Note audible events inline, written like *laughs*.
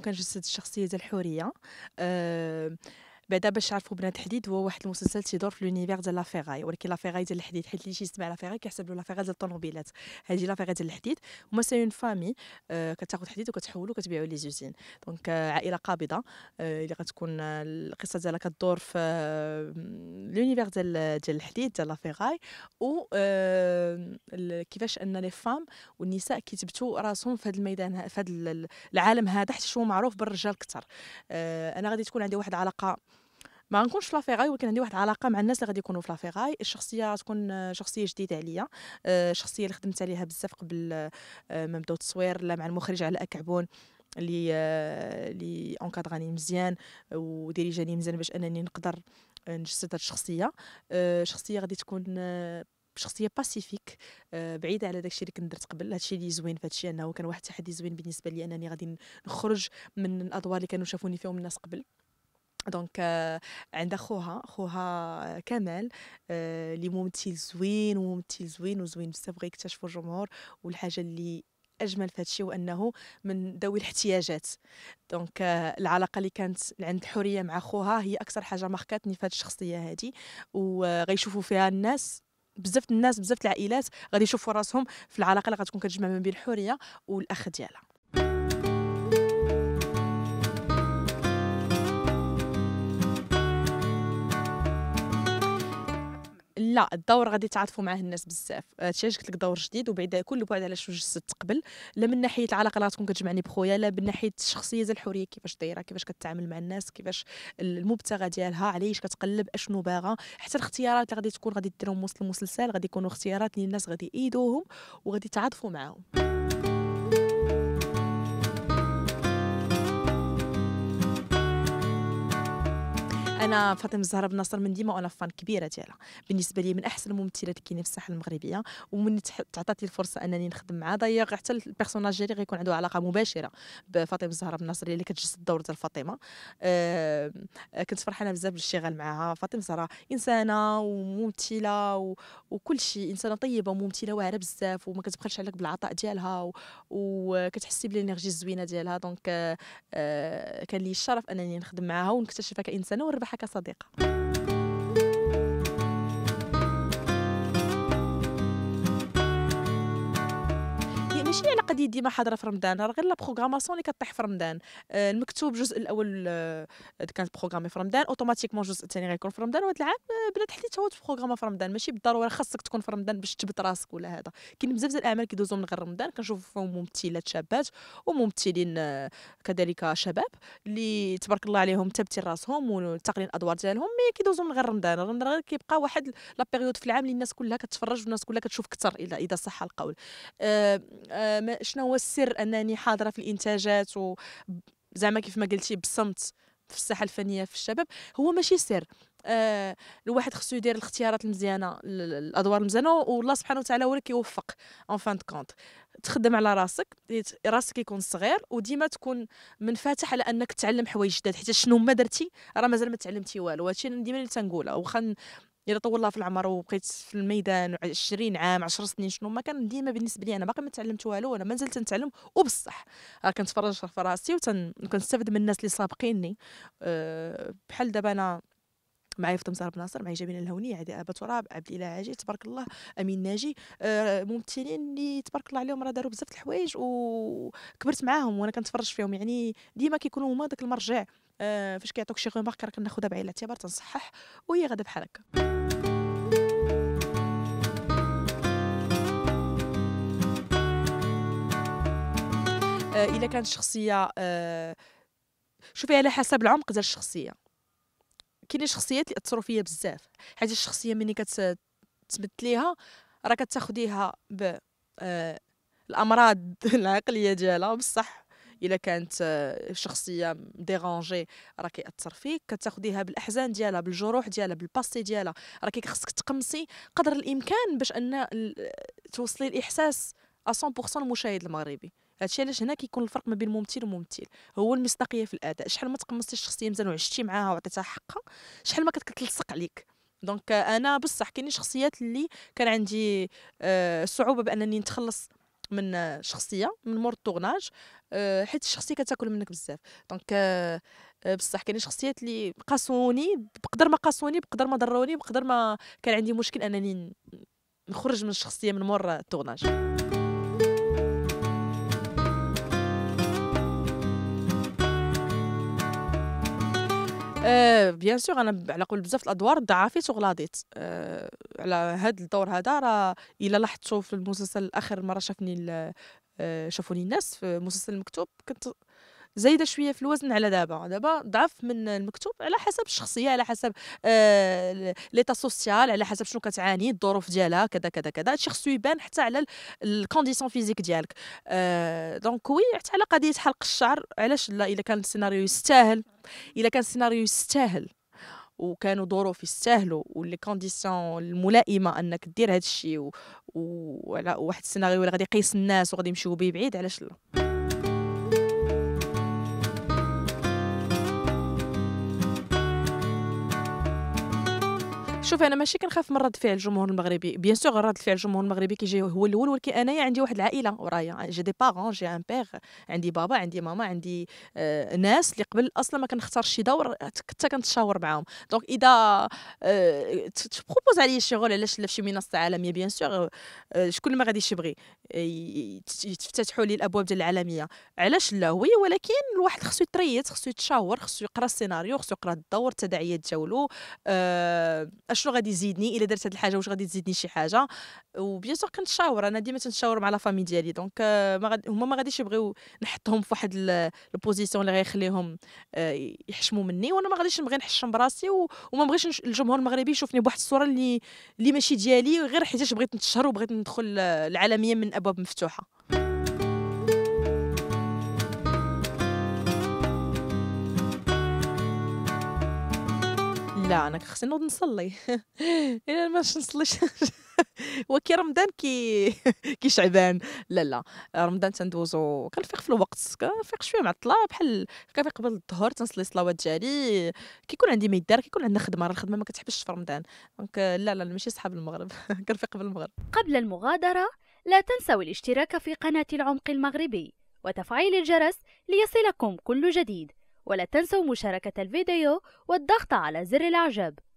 كنجسد الشخصيه ديال الحوريه آه، بعدا باش تعرفوا بنات حديد هو واحد المسلسل تيدور في لونيفير ديال لافيغاي ولكن لافيغاي ديال الحديد حيت اللي تيسمع لافيغاي كيحسب له لافيغاي ديال الطوموبيلات هادي لافيغاي ديال الحديد هما سي اون فامي آه، كتاخذ حديد وكتحولو كتبيعو لي زوزين دونك آه، عائله قابضه آه، اللي غتكون القصه ديالها كدور في لونيفير ديال ديال الحديد ديال لافيغاي و كيفاش ان لي فام والنساء كيثبتوا راسهم في هذا الميدان في هذا العالم هذا حيت هو معروف بالرجال كثر انا غادي تكون عندي واحد العلاقه ما نكونش في لافيغاي ولكن عندي واحد العلاقه مع الناس اللي غادي يكونوا في لافيغاي الشخصيه تكون شخصيه جديده عليا الشخصيه آه، اللي خدمت عليها بزاف قبل آه، ما نبداو التصوير لا مع المخرج علاء كعبون اللي آه، اللي اونكادراني مزيان وديريجاني مزيان باش انني نقدر نجسد هذه الشخصيه شخصيه غادي تكون شخصيه باسيفيك بعيده على داكشي اللي كنت درت قبل هادشي اللي زوين فهادشي انه كان واحد التحدي زوين بالنسبه لي انني غادي نخرج من الادوار اللي كانوا شافوني فيهم الناس قبل دونك euh, عندها خوها خوها كمال آه، اللي ممثل زوين وممثل زوين وزوين بزاف يكتشفوا الجمهور والحاجه اللي اجمل في هادشي هو انه من ذوي الاحتياجات دونك آه، العلاقه اللي كانت عند الحوريه مع خوها هي اكثر حاجه ماركاتني في هاد الشخصيه هادي وغيشوفوا آه، فيها الناس بزاف الناس بزاف العائلات غادي يشوفوا راسهم في العلاقه اللي غتكون كتجمع ما بين الحوريه والاخ ديالها لا الدور غادي يتعاطفوا معاه الناس بزاف هادشي علاش قلت لك دور جديد وبعيد كل بعد على شو جسد قبل لا من ناحيه العلاقه اللي غتكون كتجمعني بخويا لا من ناحيه الشخصيه ديال الحريه كيفاش دايره كيفاش كتعامل مع الناس كيفاش المبتغى ديالها علاش كتقلب اشنو باغا حتى الاختيارات اللي غادي تكون غادي ديرهم وسط المسلسل غادي يكونوا اختيارات اللي الناس غادي يأيدوهم وغادي يتعاطفوا معاهم انا فاطمه الزهراء بن من ديما وانا فان كبيره ديالها بالنسبه لي من احسن الممثلات اللي كاينين في الساحه المغربيه ومن تعطاتي الفرصه انني نخدم معها ضيق حتى البيرسوناج ديالي غيكون عنده علاقه مباشره بفاطمه الزهراء بن اللي كتجسد الدور ديال فاطمه أه, آه، كنت فرحانه بزاف بالشغل معها فاطمه الزهراء انسانه وممثله وكل شيء انسانه طيبه وممثله واعره بزاف وما كتبخلش عليك بالعطاء ديالها و... وكتحسي بالانرجي الزوينه ديالها دونك آه،, أه كان لي الشرف انني نخدم معها ونكتشفها كانسانه ونربحها كصديقه ماشي على قضيه ديما حاضره في رمضان راه غير لا بروغراماسيون اللي كطيح في رمضان آه، المكتوب الجزء الاول آه، كانت بروغرامي في رمضان اوتوماتيكمون الجزء الثاني غيكون في رمضان وهذا العام آه، حتى تحديد هو بروغرام في رمضان ماشي بالضروره خاصك تكون في رمضان باش تثبت راسك ولا هذا كاين بزاف ديال الاعمال كيدوزو من غير رمضان كنشوف فيهم ممثلات شابات وممثلين كذلك شباب اللي تبارك الله عليهم ثابتين راسهم وتقلين الادوار ديالهم مي كيدوزو من غير رمضان رمضان غير كيبقى واحد لا بيريود في العام اللي الناس كلها كتفرج والناس كلها كتشوف كثر اذا اذا صح القول أه آه، شنو هو السر انني حاضره في الانتاجات و زعما كيف ما قلتي بصمت في الساحه الفنيه في الشباب هو ماشي سر آه، الواحد خصو يدير الاختيارات المزيانه الادوار المزيانه والله سبحانه وتعالى هو اللي كيوفق اون فان دو كونت تخدم على راسك راسك يكون صغير وديما تكون منفتح على انك تعلم حوايج جداد حيت شنو ما درتي راه مازال ما تعلمتي والو هادشي ديما اللي تنقوله واخا الا طول الله في العمر وبقيت في الميدان 20 عام 10 سنين شنو ما كان ديما بالنسبه لي انا باقي ما تعلمت والو انا مازلت نتعلم وبصح راه كنتفرج في راسي وكنستافد من الناس اللي سابقيني آه، بحال دابا انا معايا في تمسار بن ناصر معايا جميله الهوني عدي ابا تراب عبد الاله عاجي تبارك الله امين ناجي آه، ممثلين اللي تبارك الله عليهم راه داروا بزاف الحوايج وكبرت معاهم وانا كنتفرج فيهم يعني ديما كيكونوا هما داك المرجع آه، فاش كيعطوك شي غومارك راه كناخذها بعين الاعتبار تنصحح وهي غادا بحال هكا آه، الا كانت شخصيه آه، شوفي على حسب العمق ديال الشخصيه كاين شخصيات اللي اثروا فيا بزاف حيت الشخصيه ملي كتمثليها راه كتاخديها ب آه، الامراض *laughs* العقليه ديالها بصح الا كانت شخصيه ديرونجي راه كيأثر فيك كتاخديها بالاحزان ديالها بالجروح ديالها بالباسي ديالها راه خصك تقمصي قدر الامكان باش ان توصلي الاحساس 100% المشاهد المغربي هادشي علاش هنا كيكون الفرق ما بين ممثل وممثل هو المصداقيه في الاداء شحال ما تقمصتي الشخصيه مزيان وعشتي معاها وعطيتها حقها شحال ما كتلصق عليك دونك آه، انا بصح كاينين شخصيات اللي كان عندي آه، صعوبه بانني نتخلص من آه، شخصيه من مور التورناج حيت الشخصيه كتاكل منك بزاف دونك بصح كاين شخصيات اللي قاسوني بقدر ما قاسوني بقدر ما ضروني بقدر ما كان عندي مشكل انني نخرج من الشخصيه من مور التورناج آه بيان سور انا على قول بزاف الادوار ضعافيت وغلاضيت آه على هذا الدور هذا راه الا لاحظتوا في المسلسل اخر مره شافني آه، شافوني الناس في مسلسل المكتوب كنت زايده شويه في الوزن على دابا دابا ضعف من المكتوب على حسب الشخصيه على حسب آه ليتا سوسيال على حسب شنو كتعاني الظروف ديالها كذا كذا كذا هادشي خصو يبان حتى على الكونديسيون فيزيك ديالك آه دونك وي حتى على قضيه حلق الشعر علاش لا الا كان السيناريو يستاهل الا كان السيناريو يستاهل وكانوا ظروف يستاهلوا واللي كونديسيون الملائمه انك دير هذا الشيء وعلى واحد السيناريو اللي غادي يقيس الناس وغادي يمشيو به بعيد علاش لا شوف انا ماشي كنخاف من رد فعل الجمهور المغربي بيان سور رد فعل الجمهور المغربي كيجي هو الاول ولكن انايا عندي واحد العائله ورايا جي دي بارون جي ان بيغ عندي بابا عندي ماما عندي آه ناس اللي قبل اصلا ما كنختارش شي دور حتى كنتشاور معاهم دونك اذا آه تبروبوز عليا شي غول علاش لا في شي منصه عالميه بيان سور آه شكون ما غاديش يبغي آه، يتفتحوا لي الابواب ديال العالميه علاش لا وي ولكن الواحد خصو يتريت خصو يتشاور خصو يقرا السيناريو خصو يقرا الدور التداعيات ديالو آه شنو غادي يزيدني الا درت هاد الحاجه واش غادي تزيدني شي حاجه وبيان سور كنتشاور انا ديما تنشاور مع لا فامي ديالي دونك آه، ما غاد هما ما غاديش يبغيو نحطهم في واحد البوزيسيون اللي غيخليهم آه، يحشموا مني وانا ما غاديش نبغي نحشم براسي و... وما بغيتش الجمهور المغربي يشوفني بواحد الصوره اللي اللي ماشي ديالي غير حيتاش بغيت نتشهر وبغيت ندخل آه، العالميه من ابواب مفتوحه لا انا خصني نوض نصلي *laughs* الا ما نصليش هو *laughs* كي رمضان كي *laughs* كي شعبان لا لا رمضان تندوزو كنفيق في الوقت كنفيق شويه مع الطلاب بحال كنفيق قبل الظهر تنصلي صلوات جاري كيكون عندي ما يدار كيكون عندنا خدمه راه الخدمه ما كتحبش في رمضان دونك لا لا ماشي صحاب المغرب كنفيق قبل المغرب قبل المغادره لا تنسوا الاشتراك في قناه العمق المغربي وتفعيل الجرس ليصلكم كل جديد ولا تنسوا مشاركة الفيديو والضغط على زر الإعجاب